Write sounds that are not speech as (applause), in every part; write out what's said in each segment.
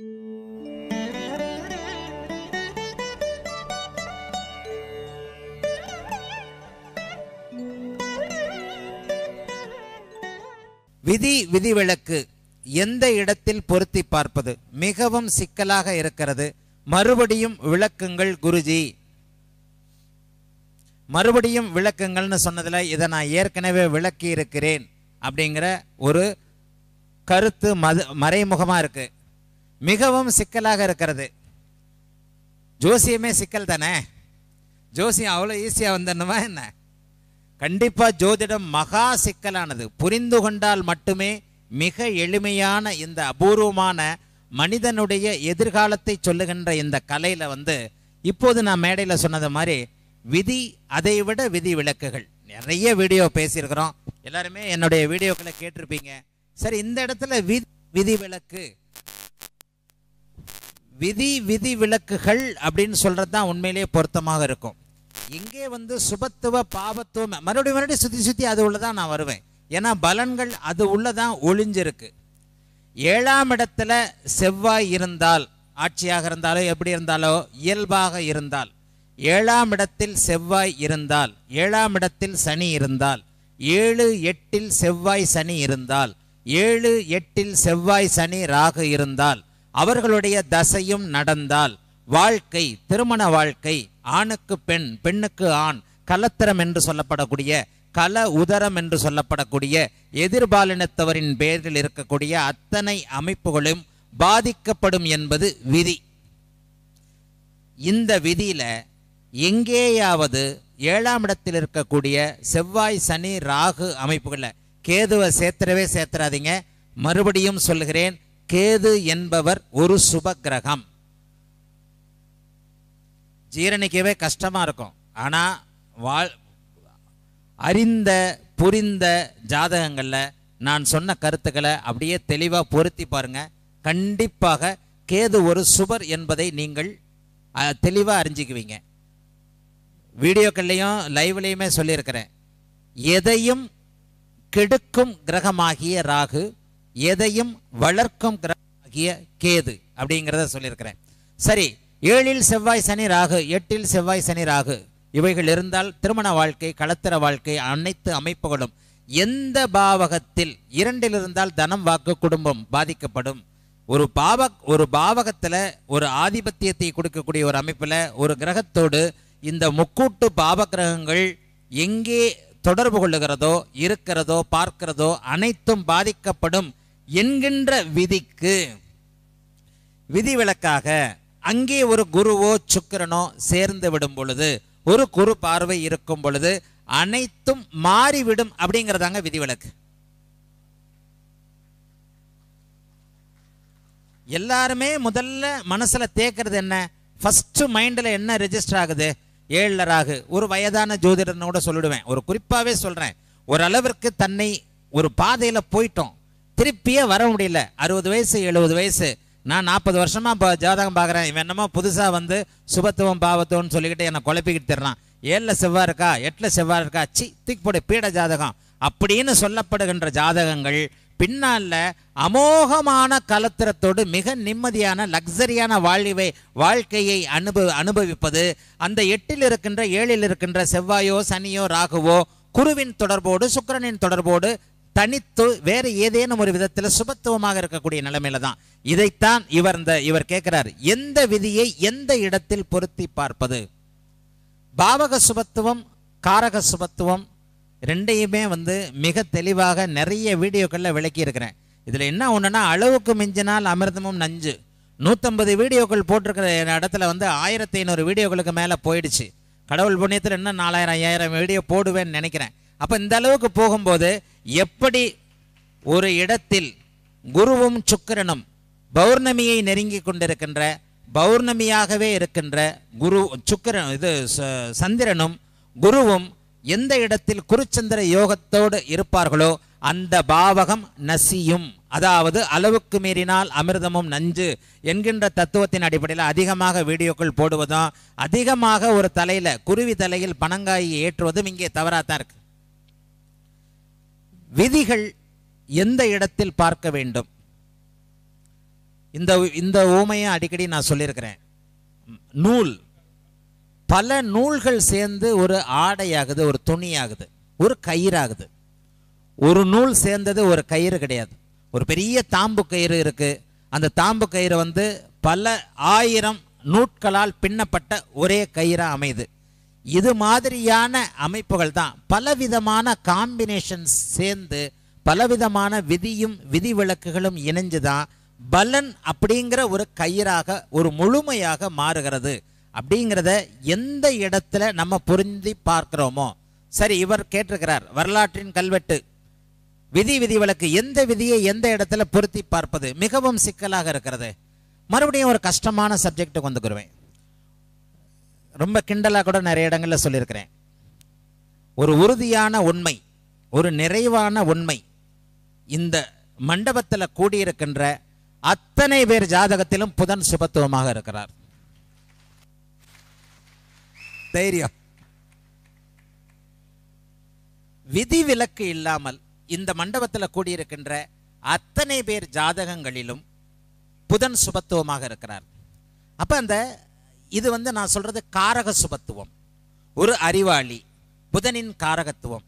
விதி விதிவிலக்கு எந்த இடத்தில் பொருத்தி பார்ப்பது மிகவும் சிக்கலாக இருக்கிறது மறுபடியும் விளக்குங்கள் குருஜி மறுபடியும் விளக்குங்கள்னு சொன்னதில் இதை நான் ஏற்கனவே விளக்கி இருக்கிறேன் அப்படிங்கிற ஒரு கருத்து மது மறைமுகமாக இருக்குது மிகவும் சிக்கலாக இருக்கிறது ஜோசியமே சிக்கல் தானே ஜோசியம் அவ்வளோ ஈஸியாக வந்தனுமா என்ன கண்டிப்பாக ஜோதிடம் மகா சிக்கலானது புரிந்து கொண்டால் மட்டுமே மிக எளிமையான இந்த அபூர்வமான மனிதனுடைய எதிர்காலத்தை சொல்லுகின்ற இந்த கலையில் வந்து இப்போது நான் மேடையில் சொன்னது மாதிரி விதி அதை விட விதி விளக்குகள் நிறைய வீடியோ பேசியிருக்கிறோம் எல்லாருமே என்னுடைய வீடியோக்களை கேட்டிருப்பீங்க சரி இந்த இடத்துல விதி விதி விளக்கு விதி விதி விலக்குகள் அப்படின்னு சொல்கிறது தான் உண்மையிலேயே பொருத்தமாக இருக்கும் எங்கே வந்து சுபத்துவ பாவத்துவம் மறுபடியும் மறுபடியும் சுற்றி சுற்றி அது உள்ளதான் நான் வருவேன் ஏன்னா பலன்கள் அது உள்ளதான் ஒளிஞ்சிருக்கு ஏழாம் இடத்துல செவ்வாய் இருந்தால் ஆட்சியாக இருந்தாலோ எப்படி இருந்தாலோ இயல்பாக இருந்தால் ஏழாம் இடத்தில் செவ்வாய் இருந்தால் ஏழாம் இடத்தில் சனி இருந்தால் ஏழு எட்டில் செவ்வாய் சனி இருந்தால் ஏழு எட்டில் செவ்வாய் சனி ராகு இருந்தால் அவர்களுடைய தசையும் நடந்தால் வாழ்க்கை திருமண வாழ்க்கை ஆணுக்கு பெண் பெண்ணுக்கு ஆண் கலத்திரம் என்று சொல்லப்படக்கூடிய கல உதரம் என்று சொல்லப்படக்கூடிய எதிர்பாலினத்தவரின் பேரில் இருக்கக்கூடிய அத்தனை அமைப்புகளும் பாதிக்கப்படும் என்பது விதி இந்த விதியில எங்கேயாவது ஏழாம் இடத்தில் இருக்கக்கூடிய செவ்வாய் சனி ராகு அமைப்புகளில் கேதுவை சேர்த்துறவே சேர்த்துறாதீங்க மறுபடியும் சொல்கிறேன் கேது என்பவர் ஒரு சுப கிரகம் ஜீரணிக்கவே கஷ்டமா இருக்கும் ஆனால் வாழ் அறிந்த புரிந்த ஜாதகங்களில் நான் சொன்ன கருத்துக்களை அப்படியே தெளிவா பொருத்தி பாருங்க கண்டிப்பாக கேது ஒரு சுவர் என்பதை நீங்கள் தெளிவா அறிஞ்சிக்குவீங்க வீடியோக்கள்லையும் லைவ்லையுமே சொல்லியிருக்கிறேன் எதையும் கெடுக்கும் கிரகமாகிய ராகு எதையும் வளர்க்கும் கிரகமாகிய கேது அப்படிங்கிறத சொல்லியிருக்கிறேன் சரி ஏழில் செவ்வாய் சனி ராகு எட்டில் செவ்வாய் சனி ராகு இவைகள் இருந்தால் திருமண வாழ்க்கை களத்திர வாழ்க்கை அனைத்து அமைப்புகளும் எந்த பாவகத்தில் இரண்டில் இருந்தால் தனம் வாக்கு குடும்பம் பாதிக்கப்படும் ஒரு பாவ ஒரு பாவகத்தில் ஒரு ஆதிபத்தியத்தை கொடுக்கக்கூடிய ஒரு அமைப்பில் ஒரு கிரகத்தோடு இந்த முக்கூட்டு பாவ கிரகங்கள் எங்கே தொடர்பு கொள்ளுகிறதோ இருக்கிறதோ பார்க்கிறதோ அனைத்தும் பாதிக்கப்படும் என்கின்ற விதிக்கு விதிவிலக்காக அங்கே ஒரு குருவோ சுக்கரனோ சேர்ந்து விடும் பொழுது ஒரு குரு பார்வை இருக்கும் பொழுது அனைத்தும் மாறிவிடும் அப்படிங்கிறதாங்க விதிவிலக்கு எல்லாருமே முதல்ல மனசுல தேக்கிறது என்ன ஃபர்ஸ்ட் மைண்ட்ல என்ன ரெஜிஸ்டர் ஆகுது ஏழராகு ஒரு வயதான ஜோதிடர்னோட சொல்லிடுவேன் ஒரு குறிப்பாவே சொல்றேன் ஓரளவிற்கு தன்னை ஒரு பாதையில போயிட்டோம் திருப்பியே வர முடியல அறுபது வயசு எழுபது வயசு நான் நாற்பது வருஷமாக இப்போ ஜாதகம் பார்க்குறேன் இவன் என்னமோ புதுசாக வந்து சுபத்துவம் பாவத்துவம்னு சொல்லிக்கிட்டு என்னை குழப்பிக்கிட்டு தர்றான் ஏழில் செவ்வாய் இருக்கா எட்டில் செவ்வாய் இருக்கா சி திக்போடு பீட ஜாதகம் அப்படின்னு சொல்லப்படுகின்ற ஜாதகங்கள் பின்னால் அமோகமான கலத்திரத்தோடு மிக நிம்மதியான லக்ஸரியான வாழ்வை வாழ்க்கையை அனுப அனுபவிப்பது அந்த எட்டில் இருக்கின்ற ஏழில் இருக்கின்ற செவ்வாயோ சனியோ ராகுவோ குருவின் தொடர்போடு சுக்கரனின் தொடர்போடு தனித்து வேறு ஏதேனும் ஒரு விதத்தில் சுபத்துவமாக இருக்கக்கூடிய நிலைமையில தான் இதைத்தான் இவர் இந்த இவர் கேட்கிறார் எந்த விதியை எந்த இடத்தில் பொருத்தி பார்ப்பது பாவக சுபத்துவம் காரக சுபத்துவம் ரெண்டையுமே வந்து மிக தெளிவாக நிறைய வீடியோக்களில் விளக்கி இருக்கிறேன் இதில் என்ன ஒன்றுனா அளவுக்கு மிஞ்சினால் அமிர்தமும் நஞ்சு நூற்றம்பது வீடியோக்கள் போட்டிருக்கிற இடத்துல வந்து ஆயிரத்தி ஐநூறு வீடியோக்களுக்கு மேலே போயிடுச்சு கடவுள் புண்ணியத்தில் இன்னும் நாலாயிரம் ஐயாயிரம் வீடியோ போடுவேன்னு நினைக்கிறேன் அப்போ இந்த அளவுக்கு போகும்போது எப்படி ஒரு இடத்தில் குருவும் சுக்கிரனும் பௌர்ணமியை நெருங்கி கொண்டிருக்கின்ற பௌர்ணமியாகவே இருக்கின்ற குரு சுக்கிரன் இது சந்திரனும் குருவும் எந்த இடத்தில் குருச்சந்திர யோகத்தோடு இருப்பார்களோ அந்த பாவகம் நசியும் அதாவது அளவுக்கு மீறினால் அமிர்தமும் நஞ்சு என்கின்ற தத்துவத்தின் அடிப்படையில் அதிகமாக வீடியோக்கள் போடுவதும் அதிகமாக ஒரு தலையில் குருவி தலையில் பனங்காயை ஏற்றுவதும் இங்கே தவறாக தான் இருக்குது விதிகள் எந்த இடத்தில் பார்க்க வேண்டும் இந்த இந்த ஊமையை அடிக்கடி நான் சொல்லியிருக்கிறேன் நூல் பல நூல்கள் சேர்ந்து ஒரு ஆடையாகுது ஒரு துணியாகுது ஒரு கயிறாகுது ஒரு நூல் சேர்ந்தது ஒரு கயிறு கிடையாது ஒரு பெரிய தாம்பு கயிறு இருக்குது அந்த தாம்பு கயிறு வந்து பல ஆயிரம் நூட்களால் பின்னப்பட்ட ஒரே கயிறாக அமைது இது மாதிரியான அமைப்புகள் தான் பலவிதமான காம்பினேஷன்ஸ் சேர்ந்து பலவிதமான விதியும் விதிவிலக்குகளும் இணைஞ்சு தான் பலன் அப்படிங்கிற ஒரு கயிறாக ஒரு முழுமையாக மாறுகிறது அப்படிங்கிறத எந்த இடத்துல நம்ம புரிந்து பார்க்கிறோமோ சரி இவர் கேட்டிருக்கிறார் வரலாற்றின் கல்வெட்டு விதி விதிவிலக்கு எந்த விதியை எந்த இடத்துல பொருத்தி பார்ப்பது மிகவும் சிக்கலாக இருக்கிறது மறுபடியும் ஒரு கஷ்டமான சப்ஜெக்டுக்கு வந்துக்குருவேன் ரொம்ப கிண்டலாக கூட நிறைய இடங்களில் சொல்லியிருக்கிறேன் ஒரு உறுதியான உண்மை ஒரு நிறைவான உண்மை இந்த மண்டபத்தில் கூடியிருக்கின்ற அத்தனை பேர் ஜாதகத்திலும் புதன் சுபத்துவமாக இருக்கிறார் தைரியம் விதி விலக்கு இல்லாமல் இந்த மண்டபத்தில் கூடியிருக்கின்ற அத்தனை பேர் ஜாதகங்களிலும் புதன் சுபத்துவமாக இருக்கிறார் அப்போ அந்த இது வந்து நான் சொல்றது காரக சுபத்துவம் ஒரு அறிவாளி புதனின் காரகத்துவம்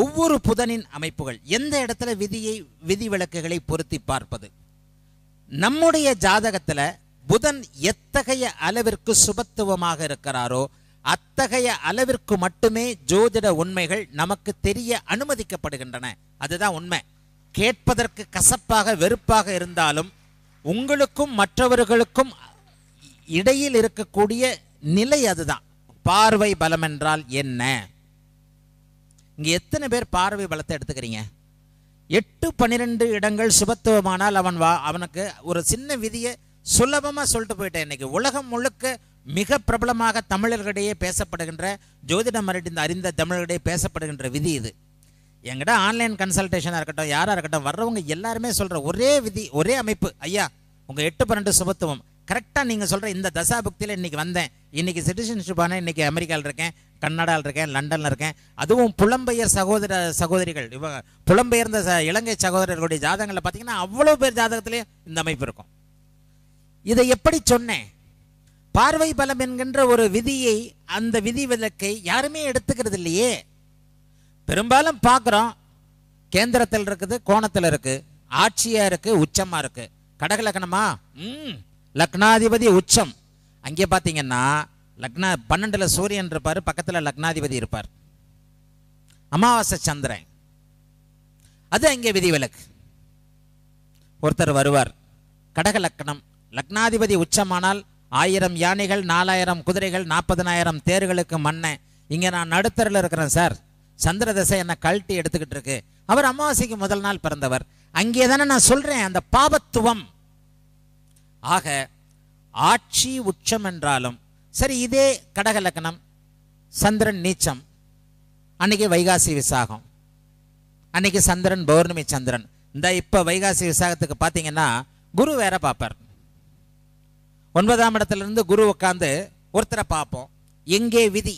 ஒவ்வொரு புதனின் அமைப்புகள் எந்த இடத்துல விதியை விதி விளக்குகளை பொருத்தி பார்ப்பது நம்முடைய ஜாதகத்துல புதன் எத்தகைய அளவிற்கு சுபத்துவமாக இருக்கிறாரோ அத்தகைய அளவிற்கு மட்டுமே ஜோதிட உண்மைகள் நமக்கு தெரிய அனுமதிக்கப்படுகின்றன அதுதான் உண்மை கேட்பதற்கு கசப்பாக வெறுப்பாக இருந்தாலும் உங்களுக்கும் மற்றவர்களுக்கும் இடையில் இருக்கக்கூடிய நிலை அதுதான் பார்வை பலம் என்றால் என்ன இங்கே எத்தனை பேர் பார்வை பலத்தை எடுத்துக்கிறீங்க எட்டு பன்னிரெண்டு இடங்கள் சுபத்துவமானால் அவன் வா அவனுக்கு ஒரு சின்ன விதியை சுலபமாக சொல்லிட்டு போயிட்டேன் இன்னைக்கு உலகம் முழுக்க மிக பிரபலமாக தமிழர்களிடையே பேசப்படுகின்ற ஜோதிடம் அறிந்த அறிந்த தமிழர்களிடையே பேசப்படுகின்ற விதி இது எங்கிட்ட ஆன்லைன் கன்சல்டேஷனாக இருக்கட்டும் யாராக இருக்கட்டும் வர்றவங்க எல்லாருமே சொல்கிற ஒரே விதி ஒரே அமைப்பு ஐயா உங்கள் எட்டு பன்னெண்டு சுபத்துவம் கரெக்டாக நீங்கள் சொல்கிற இந்த புக்தியில் இன்றைக்கி வந்தேன் இன்றைக்கி சிட்டிசன்ஷிப்பான இன்றைக்கி அமெரிக்காவில் இருக்கேன் கன்னடாவில் இருக்கேன் லண்டனில் இருக்கேன் அதுவும் புலம்பெயர் சகோதர சகோதரிகள் இவங்க புலம்பெயர்ந்த ச இலங்கை சகோதரர்களுடைய ஜாதகங்களை பார்த்தீங்கன்னா அவ்வளோ பேர் ஜாதகத்திலே இந்த அமைப்பு இருக்கும் இதை எப்படி சொன்னேன் பார்வை பலம் என்கின்ற ஒரு விதியை அந்த விதி விலக்கை யாருமே எடுத்துக்கிறது இல்லையே பெரும்பாலும் பார்க்குறோம் கேந்திரத்தில் இருக்குது கோணத்தில் இருக்குது ஆட்சியாக இருக்குது உச்சமாக இருக்குது கடகலக்கணமா ம் லக்னாதிபதி உச்சம் அங்கே பார்த்தீங்கன்னா லக்னா பன்னெண்டில் சூரியன் இருப்பார் பக்கத்தில் லக்னாதிபதி இருப்பார் அமாவாசை சந்திரன் அது அங்கே விதிவிலக்கு ஒருத்தர் வருவார் கடக லக்னம் லக்னாதிபதி உச்சமானால் ஆயிரம் யானைகள் நாலாயிரம் குதிரைகள் நாற்பதனாயிரம் தேர்களுக்கு மண்ணை இங்கே நான் நடுத்தரில் இருக்கிறேன் சார் சந்திர தசை என்னை கழட்டி எடுத்துக்கிட்டு இருக்கு அவர் அமாவாசைக்கு முதல் நாள் பிறந்தவர் அங்கே தானே நான் சொல்கிறேன் அந்த பாபத்துவம் ஆக ஆட்சி உச்சம் என்றாலும் சரி இதே கடக லக்னம் சந்திரன் நீச்சம் அன்னைக்கு வைகாசி விசாகம் அன்னைக்கு சந்திரன் பௌர்ணமி சந்திரன் இந்த இப்ப வைகாசி விசாகத்துக்கு பார்த்தீங்கன்னா குரு வேற பார்ப்பார் ஒன்பதாம் இருந்து குரு உட்காந்து ஒருத்தரை பார்ப்போம் எங்கே விதி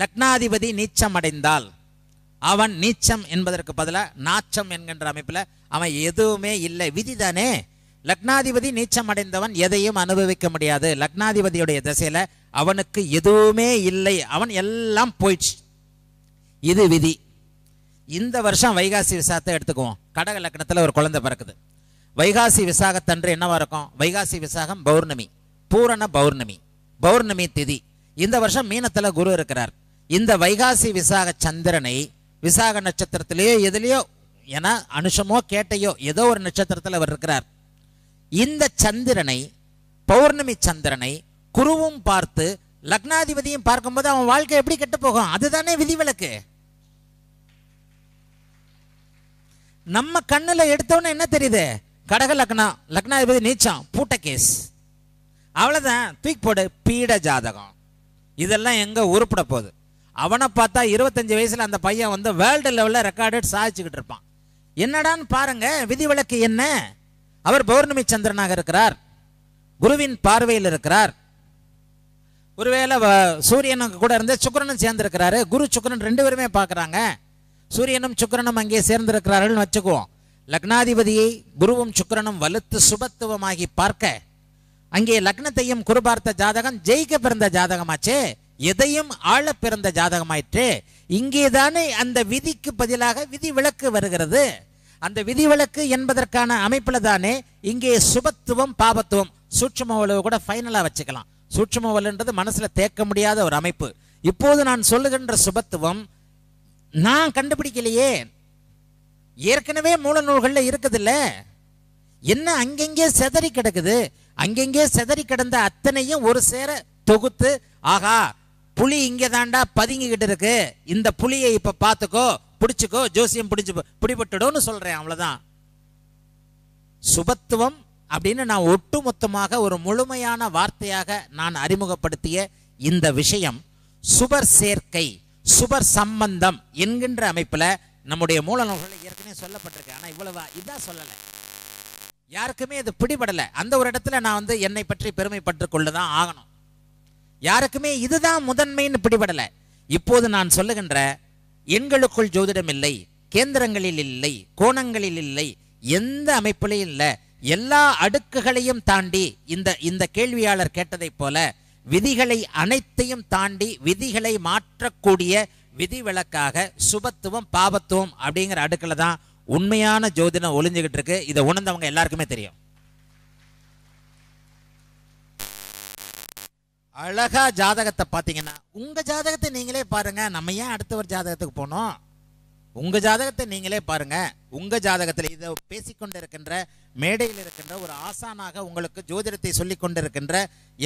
லக்னாதிபதி நீச்சம் அடைந்தால் அவன் நீச்சம் என்பதற்கு பதிலாக நாச்சம் என்கின்ற அமைப்பில் அவன் எதுவுமே இல்லை விதி தானே லக்னாதிபதி நீச்சம் அடைந்தவன் எதையும் அனுபவிக்க முடியாது லக்னாதிபதியுடைய திசையில அவனுக்கு எதுவுமே இல்லை அவன் எல்லாம் போயிடுச்சு இது விதி இந்த வருஷம் வைகாசி விசாகத்தை எடுத்துக்குவோம் கடக லக்னத்தில் ஒரு குழந்தை பிறக்குது வைகாசி விசாகத்தன்று என்னவா இருக்கும் வைகாசி விசாகம் பௌர்ணமி பூரண பௌர்ணமி பௌர்ணமி திதி இந்த வருஷம் மீனத்தில் குரு இருக்கிறார் இந்த வைகாசி விசாக சந்திரனை விசாக நட்சத்திரத்திலேயோ எதுலேயோ ஏன்னா அனுஷமோ கேட்டையோ ஏதோ ஒரு நட்சத்திரத்தில் அவர் இருக்கிறார் இந்த சந்திரனை பௌர்ணமி சந்திரனை குருவும் பார்த்து லக்னாதிபதியும் பார்க்கும்போது அவன் வாழ்க்கை எப்படி கெட்டு போகும் அதுதானே விதிவிலக்கு நம்ம கண்ணில் எடுத்தோன்னு என்ன தெரியுது கடக லக்னம் லக்னாதிபதி நீச்சம் பூட்ட கேஸ் அவ்வளோதான் தூக்கி போடு பீட ஜாதகம் இதெல்லாம் எங்கே உருப்பிட போகுது அவனை பார்த்தா இருபத்தஞ்சி வயசில் அந்த பையன் வந்து வேர்ல்டு லெவலில் ரெக்கார்டு சாதிச்சுக்கிட்டு இருப்பான் என்னடான்னு பாருங்கள் விதிவிலக்கு என்ன அவர் பௌர்ணமி சந்திரனாக இருக்கிறார் குருவின் பார்வையில் இருக்கிறார் ஒருவேளை சூரியனுக்கு கூட இருந்து சுக்கரனும் சேர்ந்திருக்கிறாரு குரு சுக்கரன் ரெண்டு பேருமே பார்க்குறாங்க சூரியனும் சுக்கரனும் அங்கே சேர்ந்திருக்கிறார்கள் வச்சுக்குவோம் லக்னாதிபதியை குருவும் சுக்கரனும் வலுத்து சுபத்துவமாகி பார்க்க அங்கே லக்னத்தையும் குருபார்த்த ஜாதகம் ஜெயிக்க பிறந்த ஜாதகமாச்சே எதையும் ஆள பிறந்த ஜாதகமாயிற்று இங்கே தானே அந்த விதிக்கு பதிலாக விதி விளக்கு வருகிறது அந்த விதிவிலக்கு என்பதற்கான அமைப்பில் தானே இங்கே சுபத்துவம் பாபத்துவம் சூட்சம கூட ஃபைனலாக வச்சுக்கலாம் சூட்சம வலுன்றது மனசில் தேக்க முடியாத ஒரு அமைப்பு இப்போது நான் சொல்லுகின்ற சுபத்துவம் நான் கண்டுபிடிக்கலையே ஏற்கனவே மூல இருக்குது இருக்குதுல்ல என்ன அங்கெங்கே செதறி கிடக்குது அங்கெங்கே செதறி கிடந்த அத்தனையும் ஒரு சேர தொகுத்து ஆகா புலி இங்கே தாண்டா பதுங்கிக்கிட்டு இருக்கு இந்த புலியை இப்போ பார்த்துக்கோ பிடிச்சிக்கோ ஜோசியம் பிடிச்சி பிடிபட்டுடும் சொல்கிறேன் அவ்வளோதான் சுபத்துவம் அப்படின்னு நான் ஒட்டுமொத்தமாக ஒரு முழுமையான வார்த்தையாக நான் அறிமுகப்படுத்திய இந்த விஷயம் சுபர் சேர்க்கை சுபர் சம்பந்தம் என்கின்ற அமைப்பில் நம்முடைய மூல நூல்கள் ஏற்கனவே சொல்லப்பட்டிருக்கு ஆனால் இவ்வளவா இதான் சொல்லலை யாருக்குமே அது பிடிபடலை அந்த ஒரு இடத்துல நான் வந்து என்னை பற்றி பெருமைப்பட்டு கொள்ளதான் ஆகணும் யாருக்குமே இதுதான் முதன்மைன்னு பிடிபடலை இப்போது நான் சொல்லுகின்ற எண்களுக்குள் ஜோதிடம் இல்லை கேந்திரங்களில் இல்லை கோணங்களில் இல்லை எந்த அமைப்புலையும் இல்லை எல்லா அடுக்குகளையும் தாண்டி இந்த இந்த கேள்வியாளர் கேட்டதைப் போல விதிகளை அனைத்தையும் தாண்டி விதிகளை மாற்றக்கூடிய விதிவிலக்காக சுபத்துவம் பாபத்துவம் அப்படிங்கிற அடுக்கில் தான் உண்மையான ஜோதிடம் ஒளிஞ்சுக்கிட்டு இருக்கு இதை உணர்ந்தவங்க எல்லாருக்குமே தெரியும் அழகா ஜாதகத்தை பார்த்தீங்கன்னா உங்கள் ஜாதகத்தை நீங்களே பாருங்கள் நம்ம ஏன் அடுத்தவர் ஜாதகத்துக்கு போனோம் உங்கள் ஜாதகத்தை நீங்களே பாருங்கள் உங்கள் ஜாதகத்தில் இதை பேசிக்கொண்டு இருக்கின்ற மேடையில் இருக்கின்ற ஒரு ஆசானாக உங்களுக்கு ஜோதிடத்தை சொல்லி கொண்டிருக்கின்ற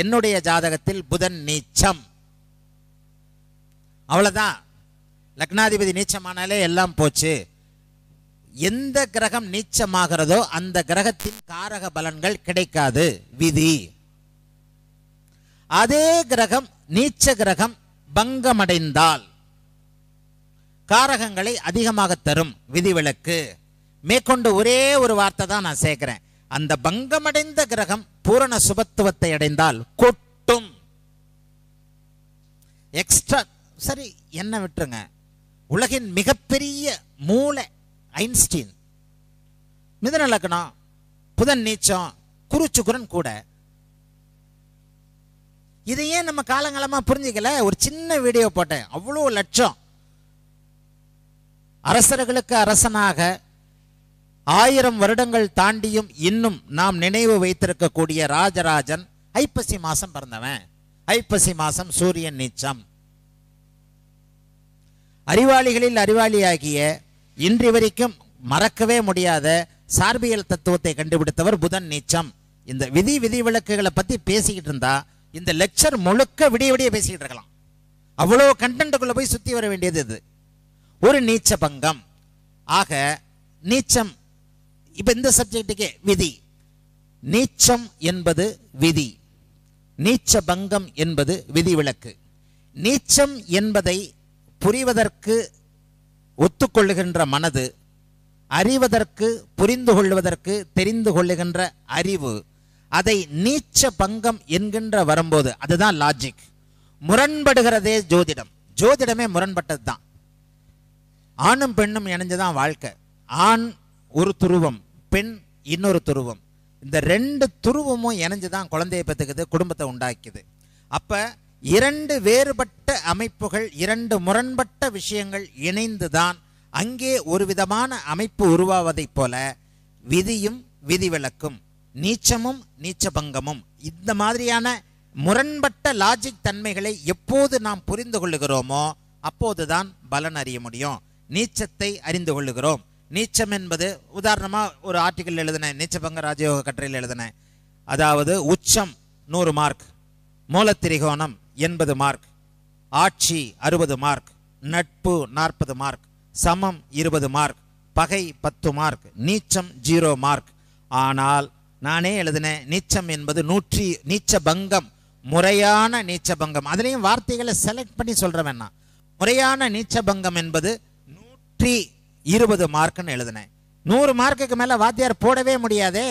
என்னுடைய ஜாதகத்தில் புதன் நீச்சம் அவ்வளோதான் லக்னாதிபதி நீச்சமானாலே எல்லாம் போச்சு எந்த கிரகம் நீச்சமாகிறதோ அந்த கிரகத்தின் காரக பலன்கள் கிடைக்காது விதி அதே கிரகம் நீச்ச கிரகம் பங்கமடைந்தால் காரகங்களை அதிகமாக தரும் விதிவிலக்கு மேற்கொண்டு ஒரே ஒரு வார்த்தை தான் நான் சேர்க்கிறேன் அந்த பங்கமடைந்த கிரகம் பூரண சுபத்துவத்தை அடைந்தால் கொட்டும் எக்ஸ்ட்ரா சரி என்ன விட்டுருங்க உலகின் மிகப்பெரிய மூளை ஐன்ஸ்டீன் மிதன லக்னம் புதன் நீச்சம் குருச்சுக்குரன் கூட இதையே ஏன் நம்ம காலங்காலமாக புரிஞ்சிக்கல ஒரு சின்ன வீடியோ போட்டேன் அவ்வளோ லட்சம் அரசர்களுக்கு அரசனாக ஆயிரம் வருடங்கள் தாண்டியும் இன்னும் நாம் நினைவு வைத்திருக்கக்கூடிய ராஜராஜன் ஐப்பசி மாதம் பிறந்தவன் ஐப்பசி மாதம் சூரியன் நீச்சம் அறிவாளிகளில் அறிவாளியாகிய இன்று வரைக்கும் மறக்கவே முடியாத சார்பியல் தத்துவத்தை கண்டுபிடித்தவர் புதன் நீச்சம் இந்த விதி விதி விளக்குகளை பற்றி பேசிக்கிட்டு இருந்தா இந்த லெக்சர் முழுக்க விடிய விடிய பேசிக்கிட்டு இருக்கலாம் அவ்வளோ கண்டென்ட்டுக்குள்ளே போய் சுற்றி வர வேண்டியது இது ஒரு நீச்ச பங்கம் ஆக நீச்சம் இப்போ இந்த சப்ஜெக்டுக்கே விதி நீச்சம் என்பது விதி நீச்ச பங்கம் என்பது விதி விளக்கு நீச்சம் என்பதை புரிவதற்கு ஒத்துக்கொள்ளுகின்ற மனது அறிவதற்கு புரிந்து கொள்வதற்கு தெரிந்து கொள்ளுகின்ற அறிவு அதை நீச்ச பங்கம் என்கின்ற வரும்போது அதுதான் லாஜிக் முரண்படுகிறதே ஜோதிடம் ஜோதிடமே முரண்பட்டது தான் ஆணும் பெண்ணும் இணைஞ்சுதான் வாழ்க்கை ஆண் ஒரு துருவம் பெண் இன்னொரு துருவம் இந்த ரெண்டு துருவமும் இணைஞ்சு தான் குழந்தையை பெற்றுக்குது குடும்பத்தை உண்டாக்கிது அப்ப இரண்டு வேறுபட்ட அமைப்புகள் இரண்டு முரண்பட்ட விஷயங்கள் இணைந்து தான் அங்கே ஒரு விதமான அமைப்பு உருவாவதைப் போல விதியும் விதிவிலக்கும் நீச்சமும் நீச்சபங்கமும் இந்த மாதிரியான முரண்பட்ட லாஜிக் தன்மைகளை எப்போது நாம் புரிந்து கொள்ளுகிறோமோ அப்போதுதான் பலன் அறிய முடியும் நீச்சத்தை அறிந்து கொள்ளுகிறோம் நீச்சம் என்பது உதாரணமாக ஒரு ஆர்டிக்கல் எழுதினேன் நீச்சபங்க ராஜயோக கட்டுரையில் எழுதினேன் அதாவது உச்சம் நூறு மார்க் மூலத்திரிகோணம் எண்பது மார்க் ஆட்சி அறுபது மார்க் நட்பு நாற்பது மார்க் சமம் இருபது மார்க் பகை பத்து மார்க் நீச்சம் ஜீரோ மார்க் ஆனால் நானே எழுதினேன் நீச்சம் என்பது நூற்றி நீச்ச பங்கம் முறையான நீச்ச பங்கம் அதுலேயும் வார்த்தைகளை செலக்ட் பண்ணி சொல்கிறவன் நான் முறையான நீச்ச பங்கம் என்பது நூற்றி இருபது மார்க்குன்னு எழுதினேன் நூறு மார்க்குக்கு மேலே வாத்தியார் போடவே முடியாதே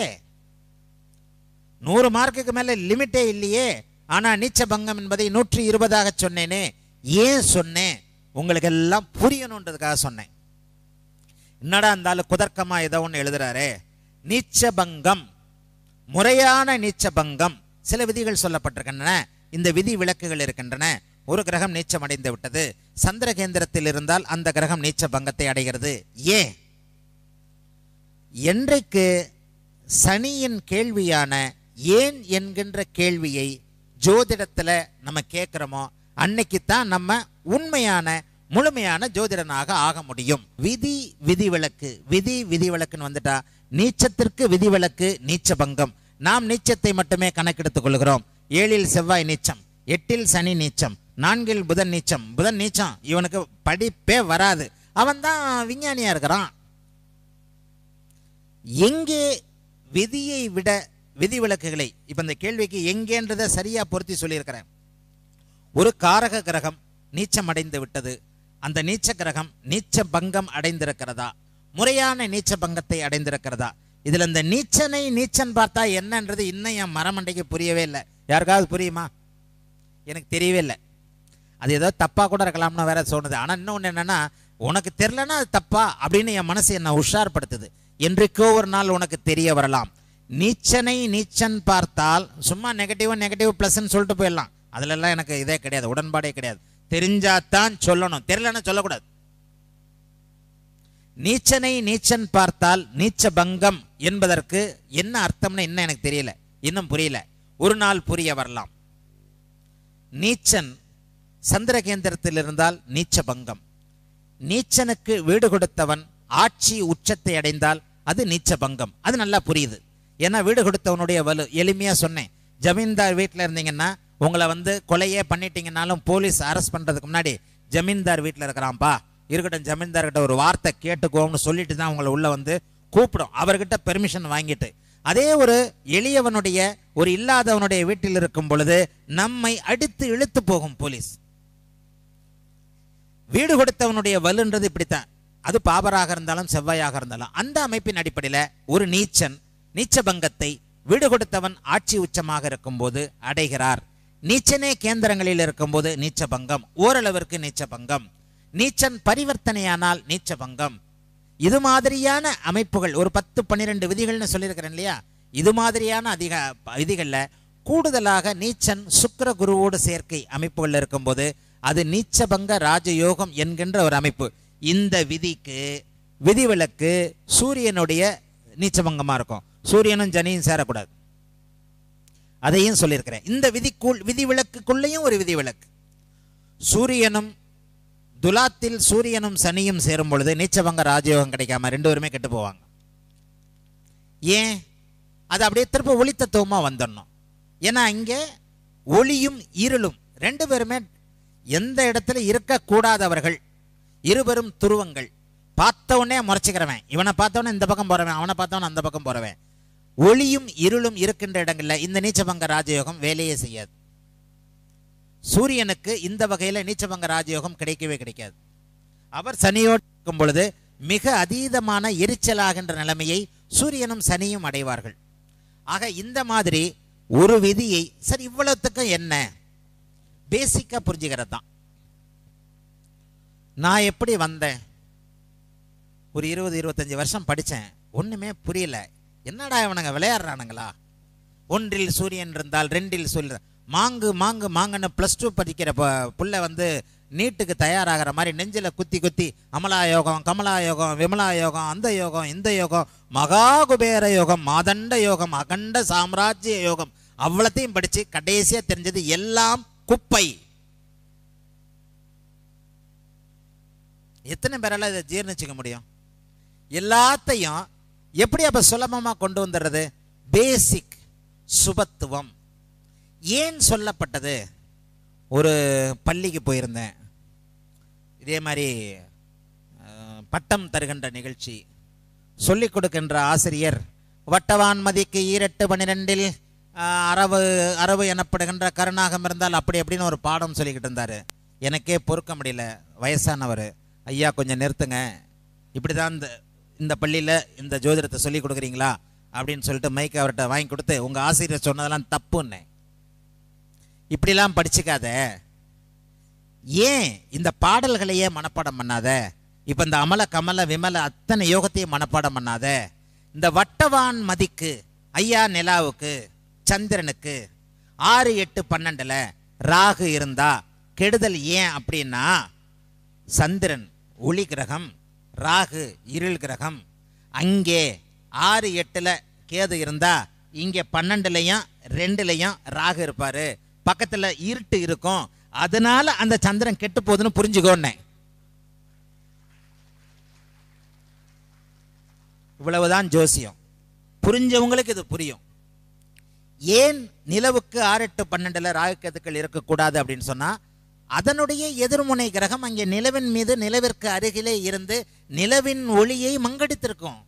நூறு மார்க்குக்கு மேலே லிமிட்டே இல்லையே ஆனால் நீச்ச பங்கம் என்பதை நூற்றி இருபதாக சொன்னேனே ஏன் சொன்னேன் உங்களுக்கு எல்லாம் புரியணுன்றதுக்காக சொன்னேன் என்னடா இருந்தாலும் குதர்க்கமாக ஏதோ ஒன்று எழுதுறாரு நீச்ச பங்கம் முறையான நீச்சபங்கம் சில விதிகள் சொல்லப்பட்டிருக்கின்றன இந்த விதி விளக்குகள் இருக்கின்றன ஒரு கிரகம் நீச்சம் அடைந்து விட்டது சந்திர கேந்திரத்தில் இருந்தால் அந்த கிரகம் நீச்ச பங்கத்தை அடைகிறது ஏன் என்றைக்கு சனியின் கேள்வியான ஏன் என்கின்ற கேள்வியை ஜோதிடத்தில் நம்ம கேட்குறோமோ அன்னைக்குத்தான் நம்ம உண்மையான முழுமையான ஜோதிடனாக ஆக முடியும் விதி விதிவிலக்கு விதி விதிவிலக்குன்னு வந்துட்டா நீச்சத்திற்கு விதிவிலக்கு நீச்ச பங்கம் நாம் நீச்சத்தை மட்டுமே கணக்கெடுத்துக் கொள்கிறோம் ஏழில் செவ்வாய் நீச்சம் எட்டில் சனி நீச்சம் நான்கில் புதன் நீச்சம் புதன் நீச்சம் இவனுக்கு படிப்பே வராது அவன் தான் விஞ்ஞானியா இருக்கிறான் எங்கே விதியை விட விதி விளக்குகளை இப்ப இந்த கேள்விக்கு எங்கேன்றதை சரியா பொருத்தி சொல்லியிருக்கிறேன் ஒரு காரக கிரகம் நீச்சம் அடைந்து விட்டது அந்த நீச்ச கிரகம் நீச்ச பங்கம் அடைந்திருக்கிறதா முறையான நீச்ச பங்கத்தை அடைந்திருக்கிறதா இதில் இந்த நீச்சனை நீச்சன் பார்த்தா என்னன்றது இன்னும் என் மரமண்டைக்கு புரியவே இல்லை யாருக்காவது புரியுமா எனக்கு தெரியவே இல்லை அது ஏதோ தப்பாக கூட இருக்கலாம்னு வேற சொன்னது ஆனால் இன்னொன்று என்னென்னா உனக்கு தெரிலனா அது தப்பா அப்படின்னு என் மனசு என்னை உஷார்படுத்துது என்றைக்கோ ஒரு நாள் உனக்கு தெரிய வரலாம் நீச்சனை நீச்சன் பார்த்தால் சும்மா நெகட்டிவ் நெகட்டிவ் ப்ளஸ்ன்னு சொல்லிட்டு போயிடலாம் அதிலெல்லாம் எனக்கு இதே கிடையாது உடன்பாடே கிடையாது தெரிஞ்சாத்தான் சொல்லணும் தெரியலன்னா சொல்லக்கூடாது நீச்சனை நீச்சன் பார்த்தால் நீச்ச பங்கம் என்பதற்கு என்ன அர்த்தம்னு என்ன எனக்கு தெரியல இன்னும் புரியல ஒரு நாள் புரிய வரலாம் நீச்சன் சந்திர கேந்திரத்தில் இருந்தால் நீச்ச பங்கம் நீச்சனுக்கு வீடு கொடுத்தவன் ஆட்சி உச்சத்தை அடைந்தால் அது நீச்ச பங்கம் அது நல்லா புரியுது ஏன்னா வீடு கொடுத்தவனுடைய வலு எளிமையாக சொன்னேன் ஜமீன்தார் வீட்டில் இருந்தீங்கன்னா உங்களை வந்து கொலையே பண்ணிட்டீங்கனாலும் போலீஸ் அரெஸ்ட் பண்ணுறதுக்கு முன்னாடி ஜமீன்தார் வீட்டில் இருக்கிறான்ப்பா இருக்கட்டும் ஜமீன்தார்கிட்ட ஒரு வார்த்தை கேட்டுக்கோன்னு சொல்லிட்டு தான் உங்களை உள்ளே வந்து கூப்பிடும் அவர்கிட்ட பெர்மிஷன் வாங்கிட்டு அதே ஒரு எளியவனுடைய ஒரு இல்லாதவனுடைய வீட்டில் இருக்கும் பொழுது நம்மை அடித்து இழுத்து போகும் போலீஸ் வீடு கொடுத்தவனுடைய வலுன்றது இப்படித்தான் அது பாபராக இருந்தாலும் செவ்வாயாக இருந்தாலும் அந்த அமைப்பின் அடிப்படையில் ஒரு நீச்சன் நீச்சபங்கத்தை வீடு கொடுத்தவன் ஆட்சி உச்சமாக இருக்கும்போது அடைகிறார் நீச்சனே கேந்திரங்களில் இருக்கும்போது நீச்ச பங்கம் ஓரளவிற்கு நீச்ச பங்கம் நீச்சன் பரிவர்த்தனையானால் நீச்ச பங்கம் இது மாதிரியான அமைப்புகள் ஒரு பத்து பன்னிரெண்டு விதிகள்னு சொல்லியிருக்கிறேன் இல்லையா இது மாதிரியான அதிக விதிகளில் கூடுதலாக நீச்சன் சுக்கர குருவோடு சேர்க்கை அமைப்புகள் இருக்கும்போது அது நீச்சபங்க ராஜயோகம் என்கின்ற ஒரு அமைப்பு இந்த விதிக்கு விதிவிலக்கு சூரியனுடைய நீச்சபங்கமாக இருக்கும் சூரியனும் ஜனியும் சேரக்கூடாது அதையும் சொல்லியிருக்கிறேன் இந்த விதிக்குள் விதிவிலக்குக்குள்ளேயும் ஒரு விதிவிலக்கு சூரியனும் துலாத்தில் சூரியனும் சனியும் சேரும் பொழுது நீச்சவங்க ராஜயோகம் கிடைக்காம ரெண்டு பேருமே கெட்டு போவாங்க ஏன் அது அப்படியே திருப்ப ஒளித்தத்துவமாக வந்துடணும் ஏன்னா இங்கே ஒளியும் இருளும் ரெண்டு பேருமே எந்த இடத்துல இருக்கக்கூடாதவர்கள் இருவரும் துருவங்கள் பார்த்தவொன்னே முறைச்சிக்கிறவன் இவனை பார்த்தவொடனே இந்த பக்கம் போகிறவன் அவனை பார்த்தவன அந்த பக்கம் போகிறவன் ஒளியும் இருளும் இருக்கின்ற இடங்களில் இந்த நீச்சபங்க ராஜயோகம் வேலையே செய்யாது சூரியனுக்கு இந்த வகையில் நீச்சபங்க ராஜயோகம் கிடைக்கவே கிடைக்காது அவர் சனியோடு இருக்கும் பொழுது மிக அதீதமான எரிச்சலாகின்ற நிலைமையை சூரியனும் சனியும் அடைவார்கள் ஆக இந்த மாதிரி ஒரு விதியை சரி இவ்வளோத்துக்கும் என்ன பேசிக்காக புரிஞ்சுக்கிறது தான் நான் எப்படி வந்தேன் ஒரு இருபது இருபத்தஞ்சி வருஷம் படித்தேன் ஒன்றுமே புரியல என்னடா இவனுங்க விளையாடுறானுங்களா ஒன்றில் சூரியன் இருந்தால் ரெண்டில் சூரியன் மாங்கு மாங்கு மாங்குன்னு ப்ளஸ் டூ படிக்கிற புள்ள வந்து நீட்டுக்கு தயாராகிற மாதிரி நெஞ்சில் குத்தி குத்தி அமலா யோகம் கமலா விமலா யோகம் அந்த யோகம் இந்த யோகம் மகா குபேர யோகம் மாதண்ட யோகம் அகண்ட சாம்ராஜ்ய யோகம் அவ்வளத்தையும் படித்து கடைசியாக தெரிஞ்சது எல்லாம் குப்பை எத்தனை பேரால் இதை ஜீர்ணிச்சிக்க முடியும் எல்லாத்தையும் எப்படி அப்போ சுலபமாக கொண்டு வந்துடுறது பேசிக் சுபத்துவம் ஏன் சொல்லப்பட்டது ஒரு பள்ளிக்கு போயிருந்தேன் இதே மாதிரி பட்டம் தருகின்ற நிகழ்ச்சி சொல்லிக் கொடுக்கின்ற ஆசிரியர் வட்டவான்மதிக்கு ஈரெட்டு பனிரெண்டில் அரவு அரவு எனப்படுகின்ற கருணாகம் இருந்தால் அப்படி அப்படின்னு ஒரு பாடம் சொல்லிக்கிட்டு இருந்தார் எனக்கே பொறுக்க முடியல வயசானவர் ஐயா கொஞ்சம் நிறுத்துங்க இப்படி தான் இந்த இந்த பள்ளியில் இந்த ஜோதிடத்தை சொல்லி கொடுக்குறீங்களா அப்படின்னு சொல்லிட்டு மைக் அவர்கிட்ட வாங்கி கொடுத்து உங்கள் ஆசிரியர் சொன்னதெல்லாம் தப்புன்னு இப்படிலாம் படிச்சுக்காத ஏன் இந்த பாடல்களையே மனப்பாடம் பண்ணாத இப்போ இந்த அமல கமல விமல அத்தனை யோகத்தையும் மனப்பாடம் பண்ணாத இந்த வட்டவான் மதிக்கு ஐயா நிலாவுக்கு சந்திரனுக்கு ஆறு எட்டு பன்னெண்டில் ராகு இருந்தா கெடுதல் ஏன் அப்படின்னா சந்திரன் ஒளி கிரகம் ராகு இருள் கிரகம் அங்கே ஆறு எட்டில் கேது இருந்தால் இங்கே பன்னெண்டுலேயும் ரெண்டுலேயும் ராகு இருப்பார் பக்கத்தில் இருட்டு இருக்கும் அதனால அந்த சந்திரன் கெட்டு போகுதுன்னு புரிஞ்சுக்கோன்னே இவ்வளவுதான் ஜோசியம் புரிஞ்சவங்களுக்கு இது புரியும் ஏன் நிலவுக்கு ஆறு எட்டு பன்னெண்டுல கேதுக்கள் இருக்கக்கூடாது அப்படின்னு சொன்னால் அதனுடைய எதிர்முனை கிரகம் அங்கே நிலவின் மீது நிலவிற்கு அருகிலே இருந்து நிலவின் ஒளியை மங்கடித்திருக்கும்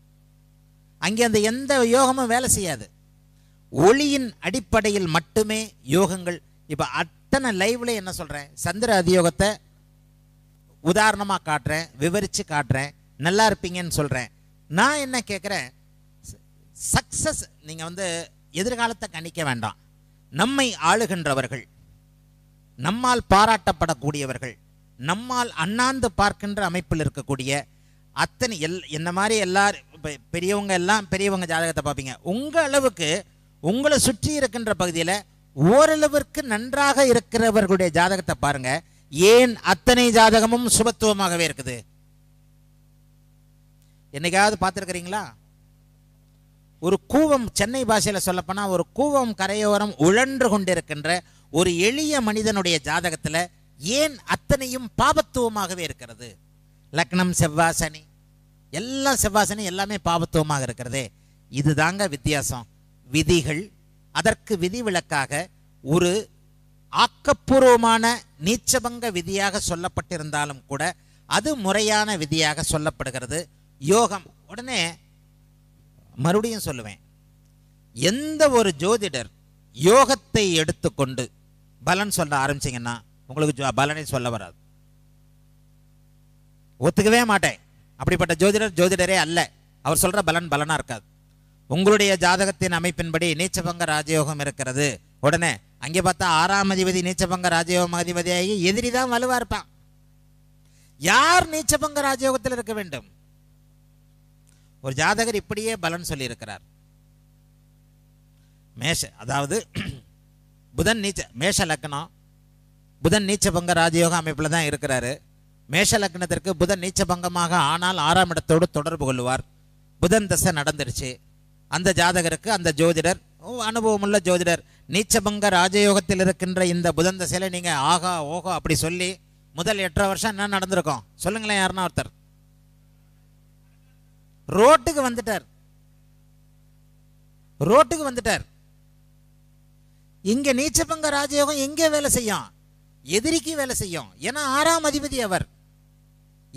அங்கே அந்த எந்த யோகமும் வேலை செய்யாது ஒளியின் அடிப்படையில் மட்டுமே யோகங்கள் இப்போ அத்தனை லைவ்ல என்ன சொல்றேன் சந்திர அதியோகத்தை உதாரணமாக காட்டுறேன் விவரித்து காட்டுறேன் நல்லா இருப்பீங்கன்னு சொல்கிறேன் நான் என்ன கேட்குறேன் சக்சஸ் நீங்கள் வந்து எதிர்காலத்தை கணிக்க வேண்டாம் நம்மை ஆளுகின்றவர்கள் நம்மால் பாராட்டப்படக்கூடியவர்கள் நம்மால் அண்ணாந்து பார்க்கின்ற அமைப்பில் இருக்கக்கூடிய அத்தனை எல் என்ன மாதிரி எல்லார் பெரியவங்க எல்லாம் பெரியவங்க ஜாதகத்தை பார்ப்பீங்க உங்கள் அளவுக்கு உங்களை சுற்றி இருக்கின்ற பகுதியில் ஓரளவிற்கு நன்றாக இருக்கிறவர்களுடைய ஜாதகத்தை பாருங்க ஏன் அத்தனை ஜாதகமும் சுபத்துவமாகவே இருக்குது என்னைக்காவது பார்த்துருக்குறீங்களா ஒரு கூவம் சென்னை பாஷையில் சொல்லப்போனால் ஒரு கூவம் கரையோரம் உழன்று கொண்டிருக்கின்ற ஒரு எளிய மனிதனுடைய ஜாதகத்தில் ஏன் அத்தனையும் பாபத்துவமாகவே இருக்கிறது லக்னம் செவ்வாசனி எல்லா செவ்வாசனி எல்லாமே பாபத்துவமாக இருக்கிறதே இதுதாங்க வித்தியாசம் விதிகள் அதற்கு விதி விலக்காக ஒரு ஆக்கப்பூர்வமான நீச்சபங்க விதியாக சொல்லப்பட்டிருந்தாலும் கூட அது முறையான விதியாக சொல்லப்படுகிறது யோகம் உடனே மறுபடியும் சொல்லுவேன் எந்த ஒரு ஜோதிடர் யோகத்தை எடுத்துக்கொண்டு பலன் சொல்ல ஆரம்பிச்சிங்கன்னா உங்களுக்கு பலனை சொல்ல வராது ஒத்துக்கவே மாட்டேன் அப்படிப்பட்ட ஜோதிடர் ஜோதிடரே அல்ல அவர் சொல்கிற பலன் பலனாக இருக்காது உங்களுடைய ஜாதகத்தின் அமைப்பின்படி நீச்சபங்க ராஜயோகம் இருக்கிறது உடனே அங்கே பார்த்தா ஆறாம் அதிபதி நீச்சபங்க ராஜயோகம் அதிபதியாகி எதிரி தான் வலுவாக இருப்பான் யார் நீச்சபங்க ராஜயோகத்தில் இருக்க வேண்டும் ஒரு ஜாதகர் இப்படியே பலன் சொல்லியிருக்கிறார் மேஷ அதாவது புதன் நீச்ச மேஷ லக்னம் புதன் நீச்சபங்க ராஜயோக அமைப்பில் தான் இருக்கிறாரு மேஷ லக்னத்திற்கு புதன் நீச்சபங்கமாக ஆனால் ஆறாம் இடத்தோடு தொடர்பு கொள்வார் புதன் தசை நடந்துருச்சு அந்த ஜாதகருக்கு அந்த ஜோதிடர் அனுபவமுள்ள ஜோதிடர் நீச்சபங்க ராஜயோகத்தில் இருக்கின்ற இந்த புதன் தசையில் நீங்கள் ஆகா ஓகோ அப்படி சொல்லி முதல் எட்டரை வருஷம் என்ன நடந்திருக்கோம் சொல்லுங்களேன் யாருன்னா ஒருத்தர் ரோட்டுக்கு வந்துட்டார் ரோட்டுக்கு வந்துட்டார் இங்கே நீச்சபங்க ராஜயோகம் எங்கே வேலை செய்யும் எதிரிக்கு வேலை செய்யும் ஏன்னா ஆறாம் அதிபதி அவர்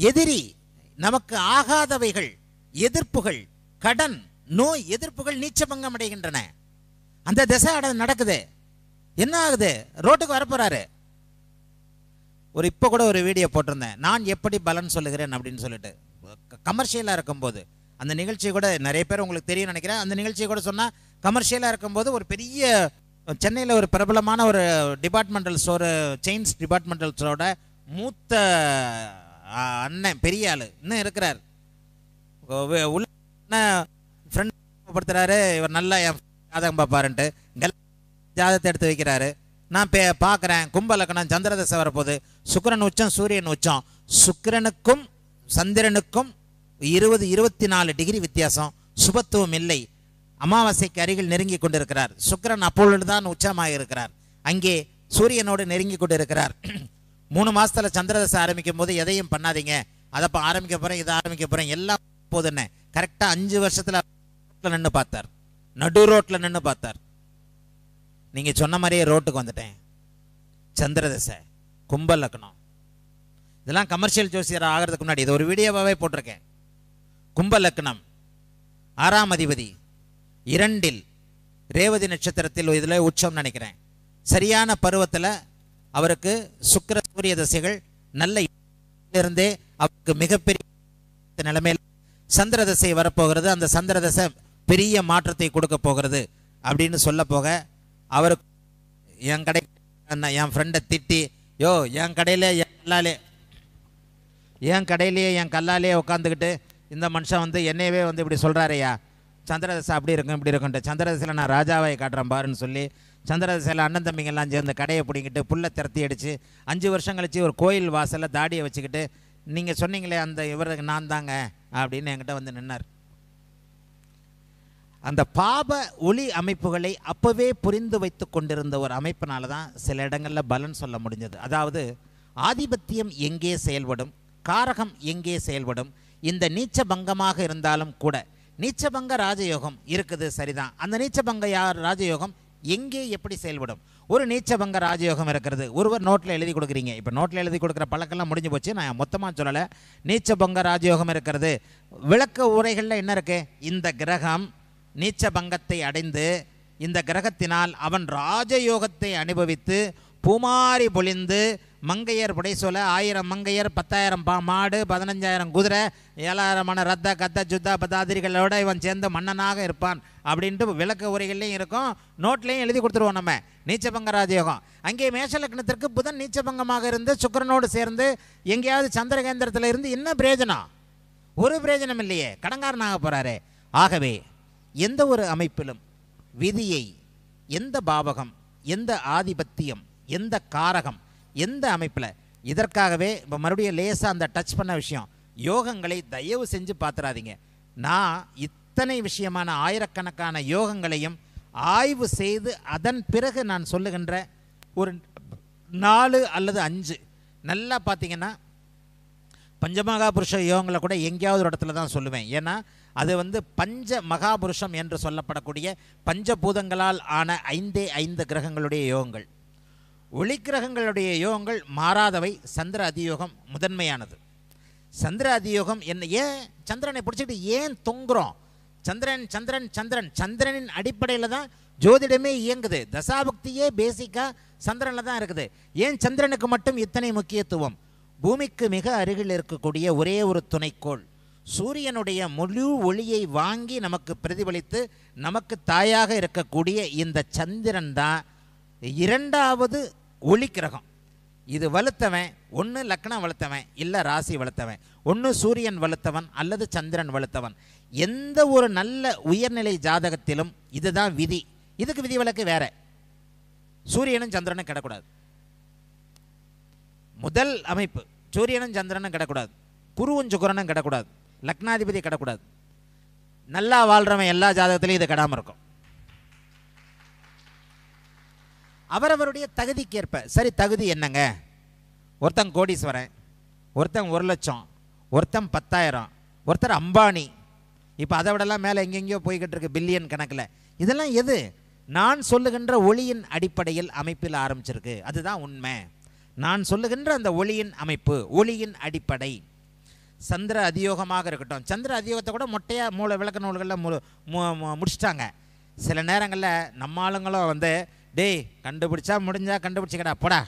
எதிரி நமக்கு ஆகாதவைகள் எதிர்ப்புகள் கடன் நோய் எதிர்ப்புகள் நீச்சபங்கம் அடைகின்றன அந்த திசை நடக்குது என்ன ஆகுது ரோட்டுக்கு வரப்போறாரு ஒரு இப்போ கூட ஒரு வீடியோ போட்டிருந்தேன் நான் எப்படி பலன் சொல்லுகிறேன் அப்படின்னு சொல்லிட்டு கமர்ஷியலாக இருக்கும்போது அந்த நிகழ்ச்சி கூட நிறைய பேர் உங்களுக்கு தெரியும் நினைக்கிறேன் அந்த நிகழ்ச்சியை கூட சொன்னால் கமர்ஷியலாக இருக்கும்போது ஒரு பெரிய சென்னையில் ஒரு பிரபலமான ஒரு டிபார்ட்மெண்டல் ஸ்டோரு செயின்ஸ் டிபார்ட்மெண்டல் ஸ்டோரோட மூத்த அண்ணன் பெரிய ஆள் இன்னும் இருக்கிறார் உள்ள ஃப்ரெண்ட் படுத்துறாரு இவர் நல்லா என் ஜாதகம் பார்ப்பாருன்ட்டு ஜாதகத்தை எடுத்து வைக்கிறாரு நான் பே பார்க்குறேன் கும்பலக்கணம் சந்திரதசை வரப்போகுது சுக்கரன் உச்சம் சூரியன் உச்சம் சுக்கரனுக்கும் சந்திரனுக்கும் இருபது இருபத்தி நாலு டிகிரி வித்தியாசம் சுபத்துவம் இல்லை அமாவாசைக்கு அருகில் நெருங்கி கொண்டிருக்கிறார் சுக்கரன் அப்பொழுதுதான் உச்சமாக இருக்கிறார் அங்கே சூரியனோடு நெருங்கி கொண்டிருக்கிறார் (clears throat) மூணு மாதத்தில் சந்திரதசை ஆரம்பிக்கும் போது எதையும் பண்ணாதீங்க அதை ஆரம்பிக்க போகிறேன் இதை ஆரம்பிக்க போகிறேன் எல்லாம் போது என்ன கரெக்டாக அஞ்சு வருஷத்தில் நின்று பார்த்தார் நடு ரோட்டில் நின்று பார்த்தார் நீங்கள் சொன்ன மாதிரியே ரோட்டுக்கு வந்துட்டேன் சந்திரதசை கும்ப லக்னம் இதெல்லாம் கமர்ஷியல் ஜோசியர் ஆகிறதுக்கு முன்னாடி இது ஒரு வீடியோவாகவே போட்டிருக்கேன் கும்ப லக்னம் ஆறாம் அதிபதி இரண்டில் ரேவதி நட்சத்திரத்தில் இதில் உச்சம் நினைக்கிறேன் சரியான பருவத்தில் அவருக்கு சுக்கர சூரிய தசைகள் நல்ல இருந்தே அவருக்கு மிகப்பெரிய நிலைமையில் சந்திர தசை வரப்போகிறது அந்த சந்திர தசை பெரிய மாற்றத்தை கொடுக்க போகிறது அப்படின்னு சொல்ல போக அவருக்கு என் கடை என் ஃப்ரெண்டை திட்டி யோ என் கடையில் என் கல்லாலே என் கடையிலேயே என் கல்லாலே உட்காந்துக்கிட்டு இந்த மனுஷன் வந்து என்னையவே வந்து இப்படி சொல்கிறாரையா சந்திரதசை அப்படி இருக்கும் இப்படி இருக்கும்ட்டு சந்திரதசையில் நான் ராஜாவை காட்டுறேன் பாருன்னு சொல்லி சந்திரதசையில் அண்ணன் தம்பிங்கெல்லாம் சேர்ந்து கடையை பிடிங்கிட்டு புல்லை திரத்தி அடித்து அஞ்சு வருஷம் கழித்து ஒரு கோயில் வாசலில் தாடியை வச்சுக்கிட்டு நீங்கள் சொன்னீங்களே அந்த இவருக்கு நான் தாங்க அப்படின்னு என்கிட்ட வந்து நின்னார் அந்த பாப ஒளி அமைப்புகளை அப்போவே புரிந்து வைத்து கொண்டிருந்த ஒரு அமைப்பினால தான் சில இடங்களில் பலன் சொல்ல முடிஞ்சது அதாவது ஆதிபத்தியம் எங்கே செயல்படும் காரகம் எங்கே செயல்படும் இந்த நீச்ச பங்கமாக இருந்தாலும் கூட நீச்சபங்க ராஜயோகம் இருக்குது சரிதான் அந்த நீச்சபங்க யார் ராஜயோகம் எங்கே எப்படி செயல்படும் ஒரு நீச்சபங்க ராஜயோகம் இருக்கிறது ஒருவர் நோட்டில் எழுதி கொடுக்குறீங்க இப்போ நோட்டில் எழுதி கொடுக்குற பழக்கெல்லாம் முடிஞ்சு போச்சு நான் மொத்தமாக சொல்லலை நீச்சபங்க ராஜயோகம் இருக்கிறது விளக்க உரைகளில் என்ன இருக்குது இந்த கிரகம் நீச்சபங்கத்தை அடைந்து இந்த கிரகத்தினால் அவன் ராஜயோகத்தை அனுபவித்து பூமாரி பொழிந்து மங்கையர் புடைசோல ஆயிரம் மங்கையர் பத்தாயிரம் பா மாடு பதினஞ்சாயிரம் குதிரை ஏழாயிரமான ரத்த கத்த ஜுத்தா பதாதிரிகளோட இவன் சேர்ந்து மன்னனாக இருப்பான் அப்படின்ட்டு விளக்க உரைகள்லையும் இருக்கும் நோட்லேயும் எழுதி கொடுத்துருவோம் நம்ம நீச்சபங்க ராஜயோகம் அங்கே மேஷலக்னத்திற்கு புதன் நீச்சபங்கமாக இருந்து சுக்கரனோடு சேர்ந்து எங்கேயாவது சந்திரகேந்திரத்தில் இருந்து என்ன பிரயோஜனம் ஒரு பிரயோஜனம் இல்லையே கடங்காரனாக போகிறாரு ஆகவே எந்த ஒரு அமைப்பிலும் விதியை எந்த பாவகம் எந்த ஆதிபத்தியம் எந்த காரகம் எந்த அமைப்பில் இதற்காகவே இப்போ மறுபடியும் லேசாக அந்த டச் பண்ண விஷயம் யோகங்களை தயவு செஞ்சு பார்த்துறாதீங்க நான் இத்தனை விஷயமான ஆயிரக்கணக்கான யோகங்களையும் ஆய்வு செய்து அதன் பிறகு நான் சொல்லுகின்ற ஒரு நாலு அல்லது அஞ்சு நல்லா பார்த்தீங்கன்னா பஞ்சமகாபுருஷ யோகங்களை கூட எங்கேயாவது ஒரு இடத்துல தான் சொல்லுவேன் ஏன்னா அது வந்து பஞ்ச மகாபுருஷம் என்று சொல்லப்படக்கூடிய பஞ்சபூதங்களால் ஆன ஐந்தே ஐந்து கிரகங்களுடைய யோகங்கள் ஒளிக்கிரகங்களுடைய யோகங்கள் மாறாதவை சந்திர அதியோகம் முதன்மையானது சந்திர அதியோகம் என்ன ஏன் சந்திரனை பிடிச்சிக்கிட்டு ஏன் தொங்குறோம் சந்திரன் சந்திரன் சந்திரன் சந்திரனின் அடிப்படையில் தான் ஜோதிடமே இயங்குது தசாபக்தியே பேசிக்காக சந்திரனில் தான் இருக்குது ஏன் சந்திரனுக்கு மட்டும் இத்தனை முக்கியத்துவம் பூமிக்கு மிக அருகில் இருக்கக்கூடிய ஒரே ஒரு துணைக்கோள் சூரியனுடைய முழு ஒளியை வாங்கி நமக்கு பிரதிபலித்து நமக்கு தாயாக இருக்கக்கூடிய இந்த சந்திரன் தான் இரண்டாவது ஒளி கிரகம் இது வலுத்தவன் ஒன்று லக்னம் வளர்த்தவன் இல்லை ராசி வளர்த்தவன் ஒன்று சூரியன் வளர்த்தவன் அல்லது சந்திரன் வளர்த்தவன் எந்த ஒரு நல்ல உயர்நிலை ஜாதகத்திலும் இதுதான் விதி இதுக்கு விதி விலக்கு வேற சூரியனும் சந்திரனும் கிடக்கூடாது முதல் அமைப்பு சூரியனும் சந்திரனும் கிடக்கூடாது குருவும் சுகரனும் கிடக்கூடாது லக்னாதிபதி கிடக்கூடாது நல்லா வாழ்கிறவன் எல்லா ஜாதகத்திலையும் இது கிடாமல் இருக்கும் அவரவருடைய தகுதிக்கேற்ப சரி தகுதி என்னங்க ஒருத்தன் கோடீஸ்வரன் ஒருத்தன் ஒரு லட்சம் ஒருத்தன் பத்தாயிரம் ஒருத்தர் அம்பானி இப்போ அதை விடலாம் மேலே எங்கெங்கேயோ போய்கிட்டு இருக்கு பில்லியன் கணக்கில் இதெல்லாம் எது நான் சொல்லுகின்ற ஒளியின் அடிப்படையில் அமைப்பில் ஆரம்பிச்சிருக்கு அதுதான் உண்மை நான் சொல்லுகின்ற அந்த ஒளியின் அமைப்பு ஒளியின் அடிப்படை சந்திர அதியோகமாக இருக்கட்டும் சந்திர அதியோகத்தை கூட மொட்டையாக மூல விளக்க நூல்களில் முடிச்சிட்டாங்க சில நேரங்களில் நம்ம ஆளுங்களும் வந்து டேய் கண்டுபிடிச்சா முடிஞ்சா கண்டுபிடிச்சிக்கடா போடா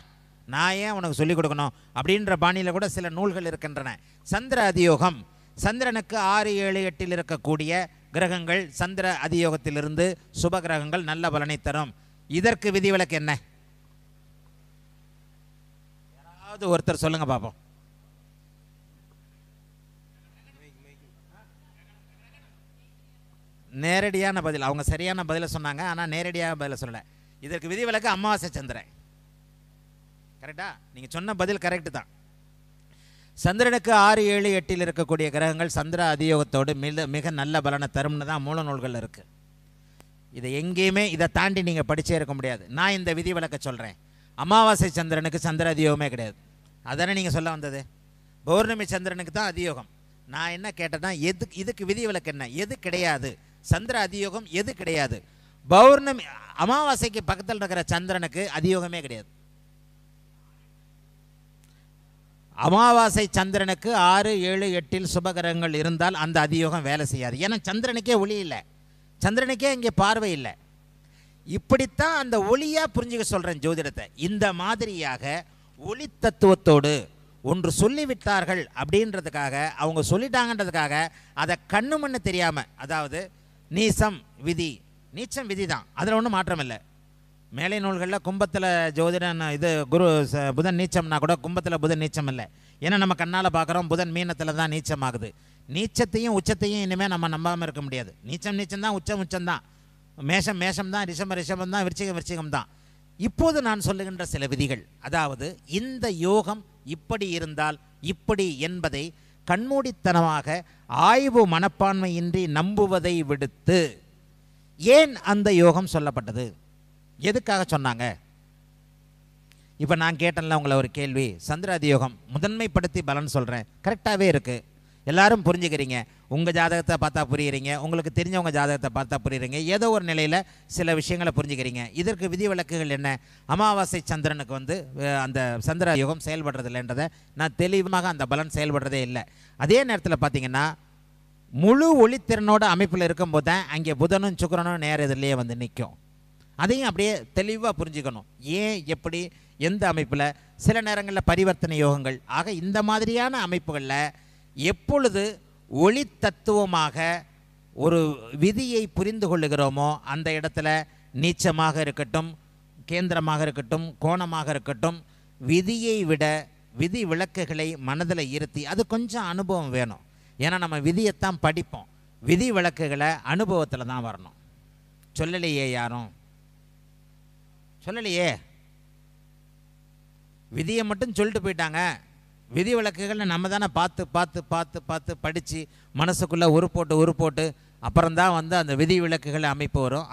நான் ஏன் உனக்கு சொல்லிக் கொடுக்கணும் அப்படின்ற பாணியில் கூட சில நூல்கள் இருக்கின்றன சந்திர அதியோகம் சந்திரனுக்கு ஆறு ஏழு எட்டில் இருக்கக்கூடிய கிரகங்கள் சந்திர அதியோகத்திலிருந்து சுப கிரகங்கள் நல்ல பலனை தரும் இதற்கு விதிவிலக்கு என்ன யாராவது ஒருத்தர் சொல்லுங்க பார்ப்போம் நேரடியான பதில் அவங்க சரியான பதிலை சொன்னாங்க ஆனால் நேரடியாக பதிலை சொல்லலை இதற்கு விதிவிலக்கு அமாவாசை சந்திரன் கரெக்டா நீங்கள் சொன்ன பதில் கரெக்டு தான் சந்திரனுக்கு ஆறு ஏழு எட்டில் இருக்கக்கூடிய கிரகங்கள் சந்திர அதியோகத்தோடு மிக மிக நல்ல பலனை தரும்னு தான் மூல நூல்கள் இருக்குது இதை எங்கேயுமே இதை தாண்டி நீங்கள் படித்தே இருக்க முடியாது நான் இந்த விதி விளக்க சொல்கிறேன் அமாவாசை சந்திரனுக்கு சந்திர அதியோகமே கிடையாது அதானே நீங்கள் சொல்ல வந்தது பௌர்ணமி சந்திரனுக்கு தான் அதியோகம் நான் என்ன கேட்டேன்னா எதுக்கு இதுக்கு விதி விளக்கு என்ன எது கிடையாது சந்திர அதியோகம் எது கிடையாது பௌர்ணமி அமாவாசைக்கு பக்கத்தில் இருக்கிற சந்திரனுக்கு அதியோகமே கிடையாது அமாவாசை சந்திரனுக்கு ஆறு ஏழு எட்டில் சுபகிரகங்கள் இருந்தால் அந்த அதியோகம் வேலை செய்யாது ஏன்னா சந்திரனுக்கே ஒளி இல்லை சந்திரனுக்கே இங்கே பார்வை இல்லை இப்படித்தான் அந்த ஒளியாக புரிஞ்சுக்க சொல்கிறேன் ஜோதிடத்தை இந்த மாதிரியாக ஒளி தத்துவத்தோடு ஒன்று சொல்லிவிட்டார்கள் அப்படின்றதுக்காக அவங்க சொல்லிட்டாங்கன்றதுக்காக அதை கண்ணு மண்ணு தெரியாமல் அதாவது நீசம் விதி நீச்சம் விதி தான் அதில் ஒன்றும் மாற்றம் இல்லை மேலை நூல்களில் கும்பத்தில் ஜோதிடன் இது குரு புதன் நீச்சம்னா கூட கும்பத்தில் புதன் நீச்சம் இல்லை ஏன்னா நம்ம கண்ணால் பார்க்குறோம் புதன் மீனத்தில் தான் நீச்சம் ஆகுது நீச்சத்தையும் உச்சத்தையும் இனிமேல் நம்ம நம்பாமல் இருக்க முடியாது நீச்சம் நீச்சம் தான் உச்சம் உச்சம் தான் மேஷம் மேஷம் தான் ரிஷம ரிஷபம் தான் விருச்சிகம் விருச்சிகம் தான் இப்போது நான் சொல்லுகின்ற சில விதிகள் அதாவது இந்த யோகம் இப்படி இருந்தால் இப்படி என்பதை கண்மூடித்தனமாக ஆய்வு மனப்பான்மையின்றி நம்புவதை விடுத்து ஏன் அந்த யோகம் சொல்லப்பட்டது எதுக்காக சொன்னாங்க இப்போ நான் கேட்டேன்ல உங்களை ஒரு கேள்வி சந்திராதி யோகம் முதன்மைப்படுத்தி பலன் சொல்கிறேன் கரெக்டாகவே இருக்குது எல்லாரும் புரிஞ்சுக்கிறீங்க உங்கள் ஜாதகத்தை பார்த்தா புரியுறீங்க உங்களுக்கு தெரிஞ்சவங்க ஜாதகத்தை பார்த்தா புரியுறீங்க ஏதோ ஒரு நிலையில் சில விஷயங்களை புரிஞ்சுக்கிறீங்க இதற்கு விதி விலக்குகள் என்ன அமாவாசை சந்திரனுக்கு வந்து அந்த சந்திர யுகம் செயல்படுறது இல்லைன்றதை நான் தெளிவாக அந்த பலன் செயல்படுறதே இல்லை அதே நேரத்தில் பார்த்தீங்கன்னா முழு ஒளித்திறனோட அமைப்பில் இருக்கும்போது தான் அங்கே புதனும் சுக்கரனும் நேர இதிலேயே வந்து நிற்கும் அதையும் அப்படியே தெளிவாக புரிஞ்சுக்கணும் ஏன் எப்படி எந்த அமைப்பில் சில நேரங்களில் பரிவர்த்தனை யோகங்கள் ஆக இந்த மாதிரியான அமைப்புகளில் எப்பொழுது ஒளி தத்துவமாக ஒரு விதியை புரிந்து கொள்ளுகிறோமோ அந்த இடத்துல நீச்சமாக இருக்கட்டும் கேந்திரமாக இருக்கட்டும் கோணமாக இருக்கட்டும் விதியை விட விதி விளக்குகளை மனதில் இருத்தி அது கொஞ்சம் அனுபவம் வேணும் ஏன்னா நம்ம விதியைத்தான் படிப்போம் விதி விளக்குகளை அனுபவத்தில் தான் வரணும் சொல்லலையே யாரும் சொல்லலையே விதியை மட்டும் சொல்லிட்டு போயிட்டாங்க விதி விளக்குகளை நம்ம தானே பார்த்து பார்த்து பார்த்து பார்த்து படித்து மனசுக்குள்ளே உரு போட்டு உரு போட்டு அப்புறம்தான் வந்து அந்த விதி விளக்குகளை அமைப்பு வரும்